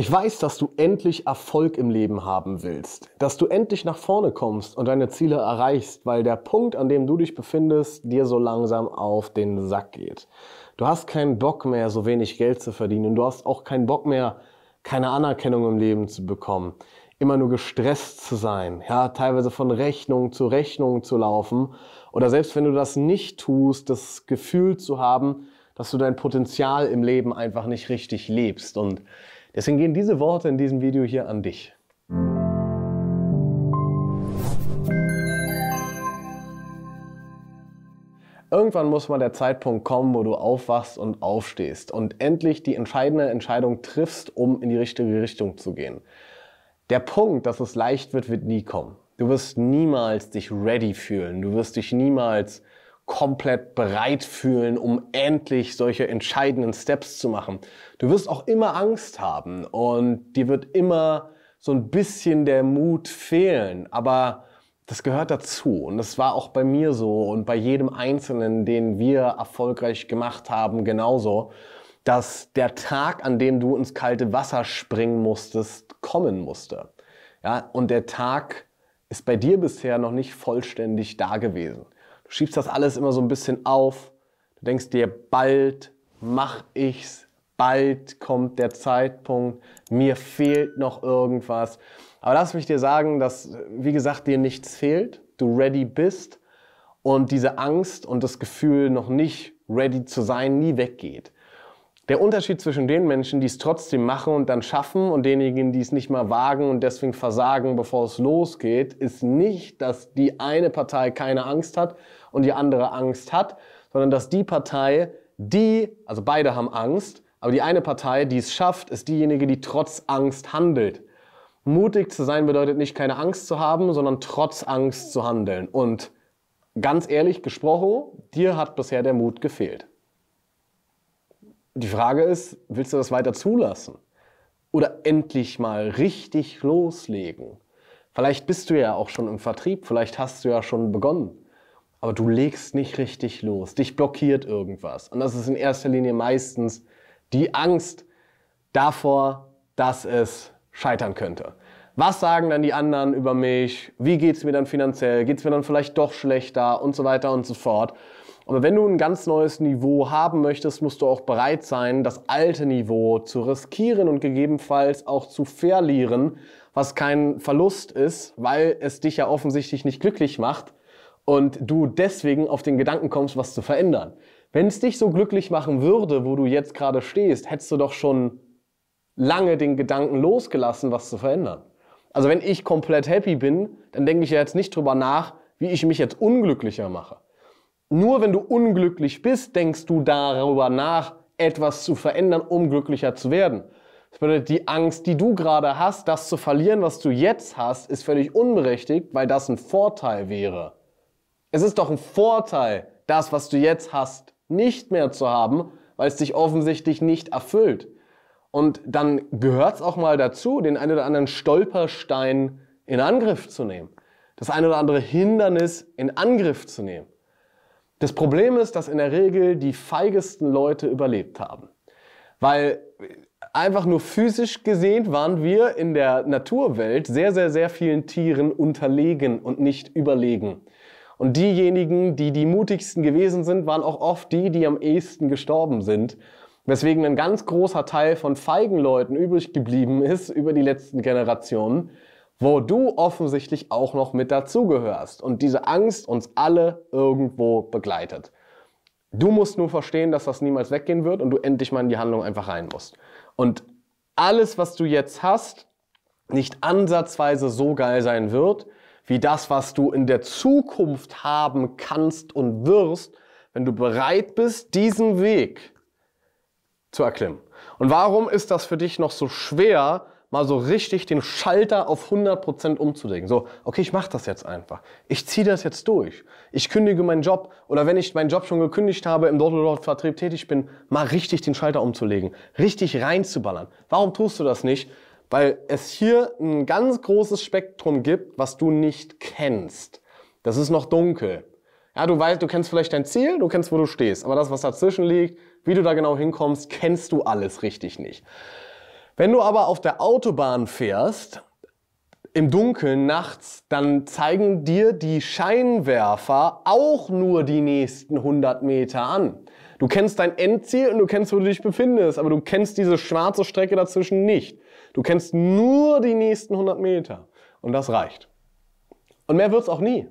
Ich weiß, dass du endlich Erfolg im Leben haben willst, dass du endlich nach vorne kommst und deine Ziele erreichst, weil der Punkt, an dem du dich befindest, dir so langsam auf den Sack geht. Du hast keinen Bock mehr, so wenig Geld zu verdienen. Du hast auch keinen Bock mehr, keine Anerkennung im Leben zu bekommen, immer nur gestresst zu sein, ja, teilweise von Rechnung zu Rechnung zu laufen oder selbst wenn du das nicht tust, das Gefühl zu haben, dass du dein Potenzial im Leben einfach nicht richtig lebst. Und deswegen gehen diese Worte in diesem Video hier an dich. Irgendwann muss mal der Zeitpunkt kommen, wo du aufwachst und aufstehst und endlich die entscheidende Entscheidung triffst, um in die richtige Richtung zu gehen. Der Punkt, dass es leicht wird, wird nie kommen. Du wirst niemals dich ready fühlen. Du wirst dich niemals komplett bereit fühlen, um endlich solche entscheidenden Steps zu machen. Du wirst auch immer Angst haben und dir wird immer so ein bisschen der Mut fehlen, aber das gehört dazu und das war auch bei mir so und bei jedem Einzelnen, den wir erfolgreich gemacht haben, genauso, dass der Tag, an dem du ins kalte Wasser springen musstest, kommen musste. Ja, und der Tag ist bei dir bisher noch nicht vollständig da gewesen schiebst das alles immer so ein bisschen auf. Du denkst dir, bald mach ich's, bald kommt der Zeitpunkt, mir fehlt noch irgendwas. Aber lass mich dir sagen, dass, wie gesagt, dir nichts fehlt, du ready bist und diese Angst und das Gefühl, noch nicht ready zu sein, nie weggeht. Der Unterschied zwischen den Menschen, die es trotzdem machen und dann schaffen und denjenigen, die es nicht mal wagen und deswegen versagen, bevor es losgeht, ist nicht, dass die eine Partei keine Angst hat und die andere Angst hat, sondern dass die Partei, die, also beide haben Angst, aber die eine Partei, die es schafft, ist diejenige, die trotz Angst handelt. Mutig zu sein bedeutet nicht, keine Angst zu haben, sondern trotz Angst zu handeln. Und ganz ehrlich gesprochen, dir hat bisher der Mut gefehlt. Die Frage ist, willst du das weiter zulassen? Oder endlich mal richtig loslegen? Vielleicht bist du ja auch schon im Vertrieb, vielleicht hast du ja schon begonnen, aber du legst nicht richtig los, dich blockiert irgendwas. Und das ist in erster Linie meistens die Angst davor, dass es scheitern könnte. Was sagen dann die anderen über mich? Wie geht es mir dann finanziell? Geht es mir dann vielleicht doch schlechter? Und so weiter und so fort. Aber wenn du ein ganz neues Niveau haben möchtest, musst du auch bereit sein, das alte Niveau zu riskieren und gegebenenfalls auch zu verlieren, was kein Verlust ist, weil es dich ja offensichtlich nicht glücklich macht und du deswegen auf den Gedanken kommst, was zu verändern. Wenn es dich so glücklich machen würde, wo du jetzt gerade stehst, hättest du doch schon lange den Gedanken losgelassen, was zu verändern. Also wenn ich komplett happy bin, dann denke ich ja jetzt nicht drüber nach, wie ich mich jetzt unglücklicher mache. Nur wenn du unglücklich bist, denkst du darüber nach, etwas zu verändern, um glücklicher zu werden. Das bedeutet, die Angst, die du gerade hast, das zu verlieren, was du jetzt hast, ist völlig unberechtigt, weil das ein Vorteil wäre. Es ist doch ein Vorteil, das, was du jetzt hast, nicht mehr zu haben, weil es dich offensichtlich nicht erfüllt. Und dann gehört es auch mal dazu, den einen oder anderen Stolperstein in Angriff zu nehmen. Das eine oder andere Hindernis in Angriff zu nehmen. Das Problem ist, dass in der Regel die feigesten Leute überlebt haben. Weil einfach nur physisch gesehen waren wir in der Naturwelt sehr, sehr, sehr vielen Tieren unterlegen und nicht überlegen. Und diejenigen, die die mutigsten gewesen sind, waren auch oft die, die am ehesten gestorben sind Weswegen ein ganz großer Teil von feigen Leuten übrig geblieben ist über die letzten Generationen, wo du offensichtlich auch noch mit dazugehörst und diese Angst uns alle irgendwo begleitet. Du musst nur verstehen, dass das niemals weggehen wird und du endlich mal in die Handlung einfach rein musst. Und alles, was du jetzt hast, nicht ansatzweise so geil sein wird, wie das, was du in der Zukunft haben kannst und wirst, wenn du bereit bist, diesen Weg zu erklimmen. Und warum ist das für dich noch so schwer, mal so richtig den Schalter auf 100% umzulegen? So, okay, ich mache das jetzt einfach. Ich ziehe das jetzt durch. Ich kündige meinen Job oder wenn ich meinen Job schon gekündigt habe, im Dort-Dort-Vertrieb tätig bin, mal richtig den Schalter umzulegen, richtig reinzuballern. Warum tust du das nicht? Weil es hier ein ganz großes Spektrum gibt, was du nicht kennst. Das ist noch dunkel. Ja, du weißt, du kennst vielleicht dein Ziel, du kennst, wo du stehst, aber das, was dazwischen liegt, wie du da genau hinkommst, kennst du alles richtig nicht. Wenn du aber auf der Autobahn fährst, im Dunkeln nachts, dann zeigen dir die Scheinwerfer auch nur die nächsten 100 Meter an. Du kennst dein Endziel und du kennst, wo du dich befindest, aber du kennst diese schwarze Strecke dazwischen nicht. Du kennst nur die nächsten 100 Meter und das reicht. Und mehr wird's auch nie.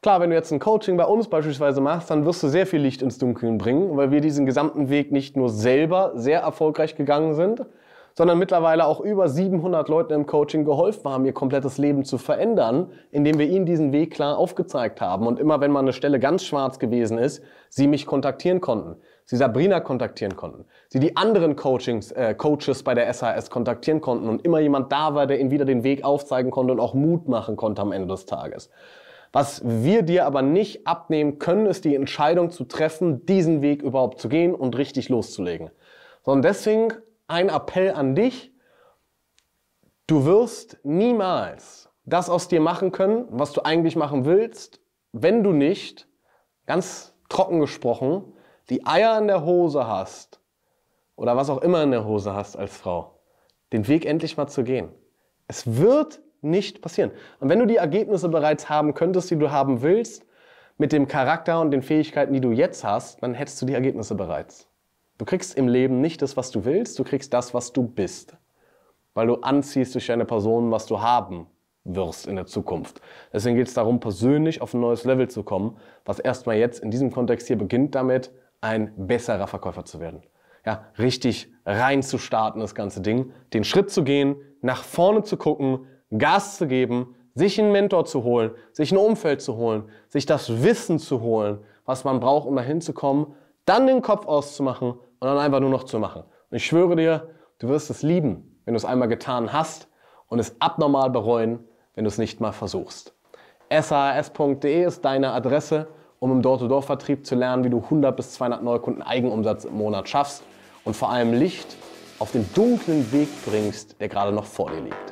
Klar, wenn du jetzt ein Coaching bei uns beispielsweise machst, dann wirst du sehr viel Licht ins Dunkeln bringen, weil wir diesen gesamten Weg nicht nur selber sehr erfolgreich gegangen sind, sondern mittlerweile auch über 700 Leuten im Coaching geholfen haben, ihr komplettes Leben zu verändern, indem wir ihnen diesen Weg klar aufgezeigt haben. Und immer wenn mal eine Stelle ganz schwarz gewesen ist, sie mich kontaktieren konnten, sie Sabrina kontaktieren konnten, sie die anderen Coachings, äh, Coaches bei der SAS kontaktieren konnten und immer jemand da war, der ihnen wieder den Weg aufzeigen konnte und auch Mut machen konnte am Ende des Tages. Was wir dir aber nicht abnehmen können, ist die Entscheidung zu treffen, diesen Weg überhaupt zu gehen und richtig loszulegen. Sondern deswegen ein Appell an dich. Du wirst niemals das aus dir machen können, was du eigentlich machen willst, wenn du nicht, ganz trocken gesprochen, die Eier in der Hose hast oder was auch immer in der Hose hast als Frau, den Weg endlich mal zu gehen. Es wird nicht passieren. Und wenn du die Ergebnisse bereits haben könntest, die du haben willst, mit dem Charakter und den Fähigkeiten, die du jetzt hast, dann hättest du die Ergebnisse bereits. Du kriegst im Leben nicht das, was du willst, du kriegst das, was du bist. Weil du anziehst durch deine Person, was du haben wirst in der Zukunft. Deswegen geht es darum, persönlich auf ein neues Level zu kommen, was erstmal jetzt in diesem Kontext hier beginnt damit, ein besserer Verkäufer zu werden. Ja, richtig reinzustarten, das ganze Ding, den Schritt zu gehen, nach vorne zu gucken, Gas zu geben, sich einen Mentor zu holen, sich ein Umfeld zu holen, sich das Wissen zu holen, was man braucht, um dahin zu kommen, dann den Kopf auszumachen und dann einfach nur noch zu machen. Und ich schwöre dir, du wirst es lieben, wenn du es einmal getan hast und es abnormal bereuen, wenn du es nicht mal versuchst. sas.de ist deine Adresse, um im Dorf-to-Dorf-Vertrieb zu lernen, wie du 100 bis 200 Neukunden Eigenumsatz im Monat schaffst und vor allem Licht auf den dunklen Weg bringst, der gerade noch vor dir liegt.